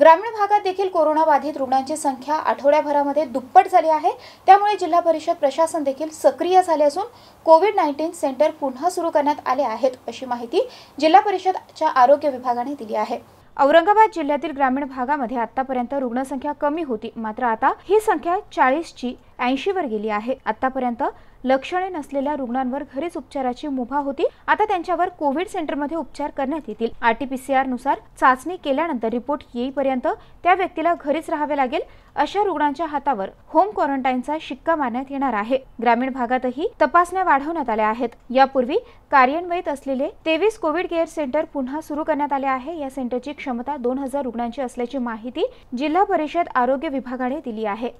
ग्रामीण भागात देखील कोरोनाबाधित रुग्णांची संख्या आठवड्याभरामध्ये दुप्पट झाली आहे त्यामुळे जिल्हा परिषद प्रशासन देखील सक्रिय झाले असून कोविड नाईन्टीन सेंटर पुन्हा सुरू करण्यात आले आहेत अशी माहिती जिल्हा परिषदच्या आरोग्य विभागाने दिली आहे औरंगाबाद जिल्ह्यातील ग्रामीण भागामध्ये आतापर्यंत रुग्णसंख्या कमी होती मात्र आता ही संख्या चाळीसची वर गेली आहे आतापर्यंत लक्षणे नसलेल्या रुग्णांवर घरीच उपचाराची मुभा होती आता त्यांच्यावर कोविड सेंटरमध्ये उपचार करण्यात येतील आरटीपीसीआर नुसार चाचणी केल्यानंतर रिपोर्ट येईपर्यंत त्या व्यक्तीला घरीच राहावे लागेल अशा रुग्णांच्या हातावर होम क्वारंटाईनचा शिक्का मारण्यात येणार आहे ग्रामीण भागातही तपासण्या वाढवण्यात आल्या आहेत यापूर्वी कार्यान्वयित असलेले तेवीस कोविड केअर सेंटर पुन्हा सुरू करण्यात आले आहे या सेंटरची क्षमता दोन हजार रुग्णांची असल्याची माहिती जिल्हा परिषद आरोग्य विभागाने दिली आहे